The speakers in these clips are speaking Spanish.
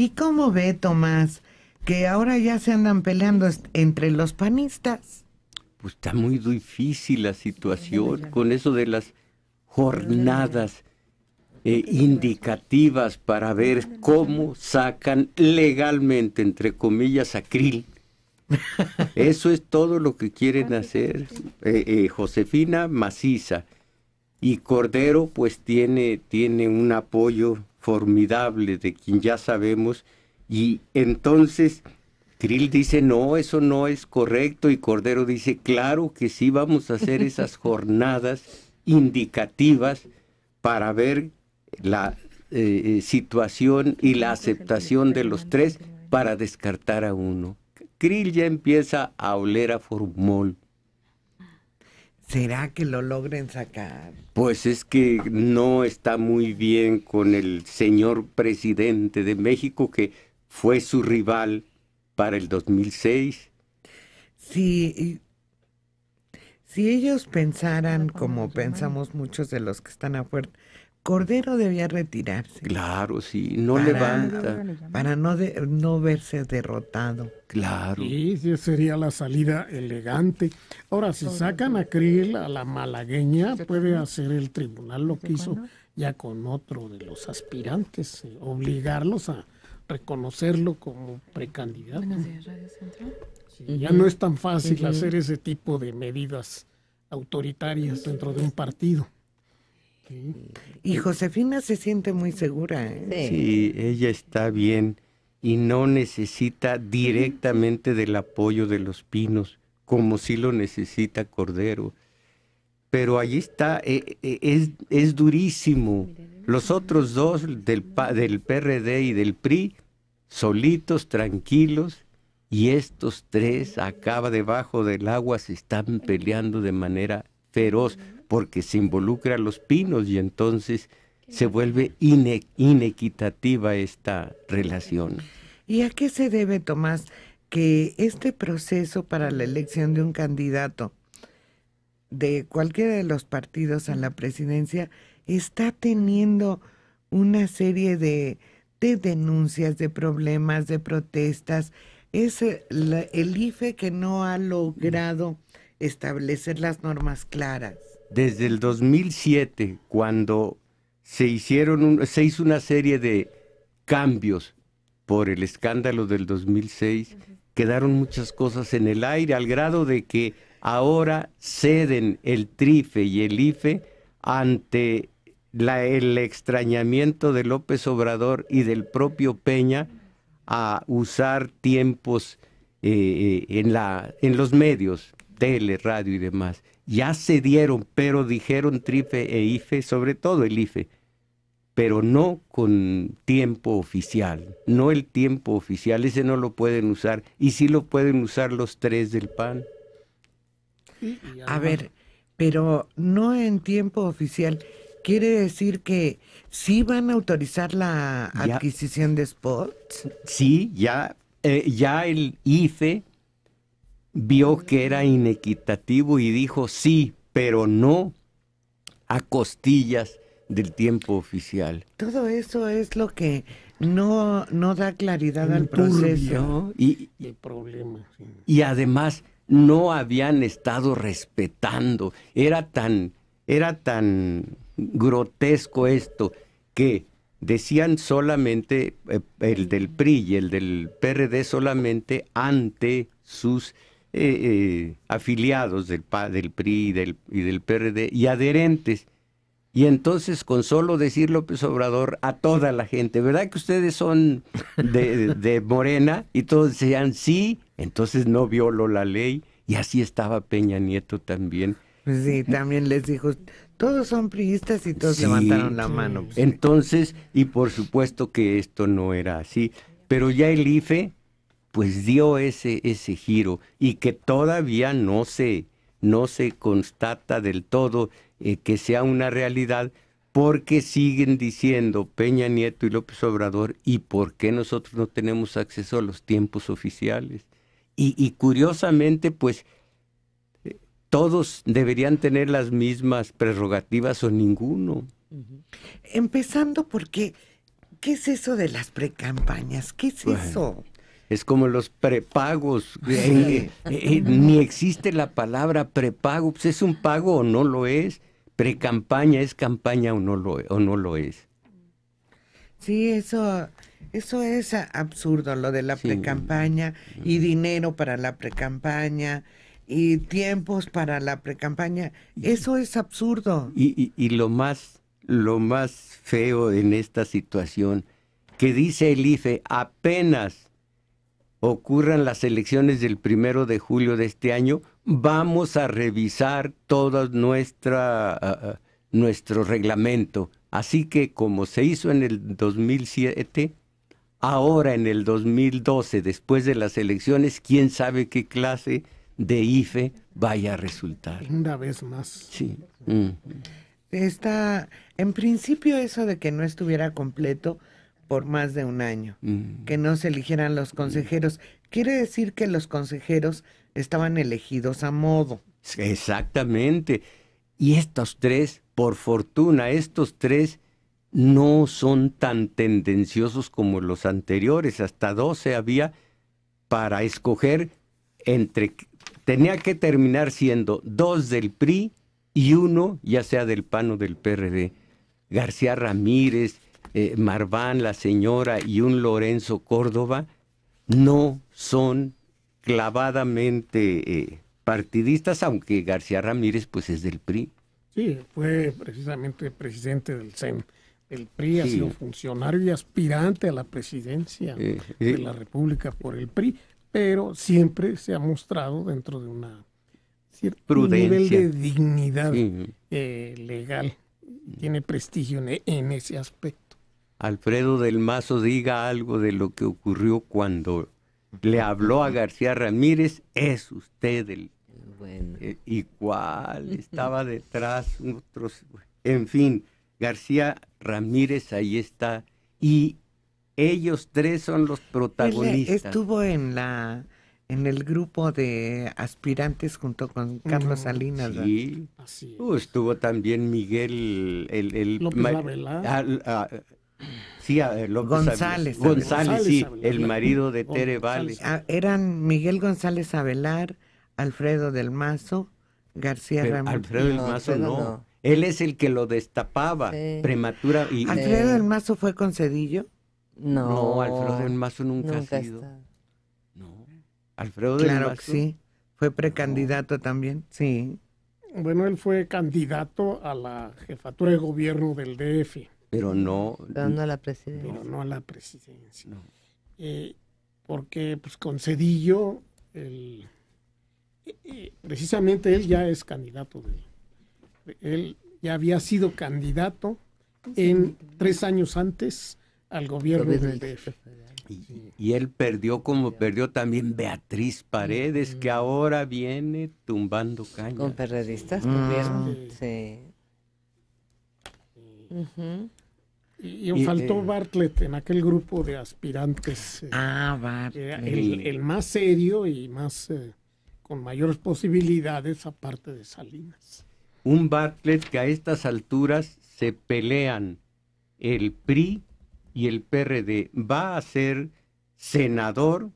¿Y cómo ve Tomás que ahora ya se andan peleando entre los panistas? Pues está muy difícil la situación con eso de las jornadas eh, indicativas para ver cómo sacan legalmente, entre comillas, a Eso es todo lo que quieren hacer. Eh, eh, Josefina Maciza y Cordero pues tiene, tiene un apoyo formidable de quien ya sabemos. Y entonces Krill dice, no, eso no es correcto. Y Cordero dice, claro que sí, vamos a hacer esas jornadas indicativas para ver la eh, eh, situación y la aceptación de los tres para descartar a uno. Krill ya empieza a oler a formol. ¿Será que lo logren sacar? Pues es que no está muy bien con el señor presidente de México que fue su rival para el 2006. Sí, si ellos pensaran como pensamos muchos de los que están afuera, Cordero debía retirarse. Claro, sí, no levanta. Para no, no verse derrotado. Claro. Y sí, sería la salida elegante. Ahora, si sacan a Krill, a la malagueña, puede hacer el tribunal lo que hizo ya con otro de los aspirantes, eh, obligarlos a reconocerlo como precandidato. Y ya no es tan fácil hacer ese tipo de medidas autoritarias dentro de un partido. Y Josefina se siente muy segura. ¿eh? Sí. ella está bien y no necesita directamente del apoyo de los pinos, como sí lo necesita Cordero. Pero allí está, eh, eh, es, es, durísimo. Los otros dos del, del PRD y del PRI, solitos, tranquilos, y estos tres acaba debajo del agua, se están peleando de manera feroz porque se involucra a los pinos y entonces se vuelve inequitativa esta relación. ¿Y a qué se debe, Tomás, que este proceso para la elección de un candidato de cualquiera de los partidos a la presidencia está teniendo una serie de, denuncias, de problemas, de protestas? Es el IFE que no ha logrado establecer las normas claras. Desde el 2007, cuando se, hicieron se hizo una serie de cambios por el escándalo del 2006, quedaron muchas cosas en el aire, al grado de que ahora ceden el TRIFE y el IFE ante el extrañamiento de López Obrador y del propio Peña a usar tiempos eh, eh, en los medios tele, radio y demás, ya se dieron, pero dijeron TRIFE e IFE, sobre todo el IFE, pero no con tiempo oficial, no el tiempo oficial, ese no lo pueden usar, y sí lo pueden usar los tres del PAN. A ver, pero no en tiempo oficial, quiere decir que sí van a autorizar la adquisición de spots. Sí, ya, eh, ya el IFE vio que era inequitativo y dijo sí, pero no a costillas del tiempo oficial. Todo eso es lo que no, no da claridad al proceso. Y, el problema, y además no habían estado respetando. Era tan, era tan grotesco esto que decían solamente, eh, el del PRI y el del PRD solamente ante sus eh, eh, afiliados del, del PRI y del, y PRD y adherentes. Y entonces con solo decir López Obrador a toda la gente, ¿verdad que ustedes son de, Morena? Y todos decían sí, entonces no violó la ley. Y así estaba Peña Nieto también. Pues sí, también les dijo, todos son priistas y todos levantaron la mano. entonces, y por supuesto que esto no era así, pero ya el IFE pues dio ese, ese giro y que todavía no se, no se constata del todo eh, que sea una realidad porque siguen diciendo Peña Nieto y López Obrador y por qué nosotros no tenemos acceso a los tiempos oficiales. Y, curiosamente, pues eh, todos deberían tener las mismas prerrogativas o ninguno. Empezando porque, ¿qué es eso de las precampañas? ¿Qué es eso? es como los prepagos. Eh, eh, eh, ni existe la palabra prepago. Pues es un pago o no lo es. Precampaña es campaña o no lo, o no lo es. Sí, eso, eso es absurdo, lo de la precampaña y dinero para la precampaña y tiempos para la precampaña. Eso es absurdo. Y, lo más lo más feo en esta situación que dice el IFE apenas ocurran las elecciones del primero de julio de este año, vamos a revisar todo nuestra, ah, ah, nuestro reglamento. Así que como se hizo en el 2007, ahora en el 2012, después de las elecciones, quién sabe qué clase de IFE vaya a resultar. Una vez más. Sí. Mm. Está, en principio eso de que no estuviera completo, por más de un año, que no se eligieran los consejeros. Quiere decir que los consejeros estaban elegidos a modo. Exactamente. Y estos tres, por fortuna, estos tres no son tan tendenciosos como los anteriores. Hasta 12 había para escoger entre... Tenía que terminar siendo dos del PRI y uno ya sea del PAN o del PRD. García Ramírez, eh, Marván, la señora y un Lorenzo Córdoba no son clavadamente eh, partidistas, aunque García Ramírez pues es del PRI. Sí, fue precisamente presidente del CEN. El PRI ha sido funcionario y aspirante a la presidencia eh, de la República por el PRI, pero siempre se ha mostrado dentro de una cierta, Prudencia. nivel de dignidad legal. Tiene prestigio en ese aspecto. Alfredo del Mazo diga algo de lo que ocurrió cuando le habló a García Ramírez, es usted el... Bueno. Eh, ¿Y cuál? Estaba detrás otros... En fin, García Ramírez ahí está. Y ellos tres son los protagonistas. estuvo en la en el grupo de aspirantes junto con Carlos Salinas. Sí, uh, estuvo también Miguel, el, el, Sí, González, González, sí, el marido de Tere Vales. Ah, eran Miguel González Abelar, Alfredo del Mazo, García Ramón. Alfredo del Mazo no, Él es el que lo destapaba prematura. Y, ¿Alfredo del Mazo fue con Cedillo? No. No, Alfredo del Mazo nunca, ha sido. No. Alfredo del Mazo. sí. Fue precandidato también, sí. Bueno, él fue candidato a la jefatura de gobierno del DF. Pero no... Pero a la presidencia. no a la presidencia. Eh, porque pues con Cedillo, el, eh, eh, precisamente él ya es candidato. De, él ya había sido candidato en tres años antes al gobierno del DF. Y, él perdió como perdió también Beatriz Paredes, que ahora viene tumbando cañas. Con periodistas, con mm. sí. Y, faltó eh, Bartlett en aquel grupo de aspirantes. Eh, ah, Bartlett. El, más serio y más eh, con mayores posibilidades aparte de Salinas. Un Bartlett que a estas alturas se pelean el PRI y el PRD. Va a ser senador,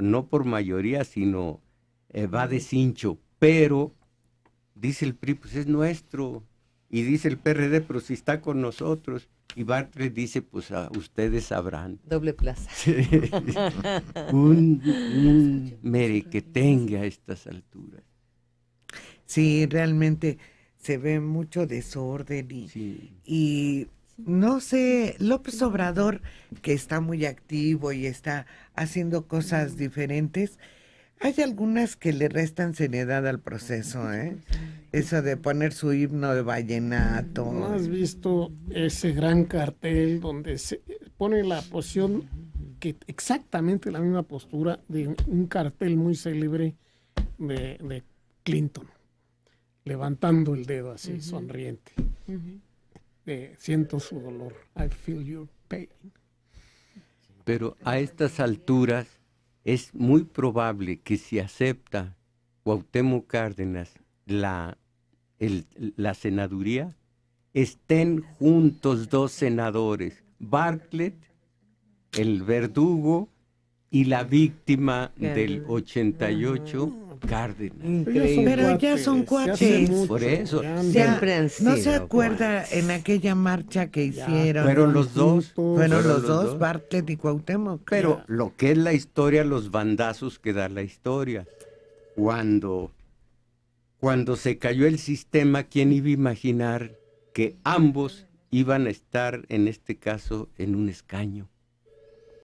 no por mayoría, sino va de cincho, pero dice el PRI, pues es nuestro, y dice el PRD, pero si está con nosotros. Y Bartlett dice, pues ah, ustedes sabrán. Doble plaza. un, mere que tenga a estas alturas. Sí, realmente se ve mucho desorden y no sé, López Obrador, que está muy activo y está haciendo cosas diferentes, hay algunas que le restan seriedad al proceso, ¿eh? Eso de poner su himno de vallenato. ¿No has visto ese gran cartel donde se pone la posición, que exactamente la misma postura de un cartel muy célebre de, Clinton, levantando el dedo así, sonriente. siento su dolor. I feel your pain. Pero a estas alturas es muy probable que si acepta Cuauhtémoc Cárdenas la, la senaduría, estén juntos dos senadores, Bartlett, el verdugo, y la víctima del 88 Cárdenas. Pero ya son cuates. por eso. Siempre han sido. ¿No se acuerda en aquella marcha que hicieron? Fueron los dos. Fueron, los, dos, Bartlett y Cuauhtémoc. Pero lo que es la historia, los bandazos que da la historia. Cuando, cuando se cayó el sistema, ¿quién iba a imaginar que ambos iban a estar, en este caso, en un escaño?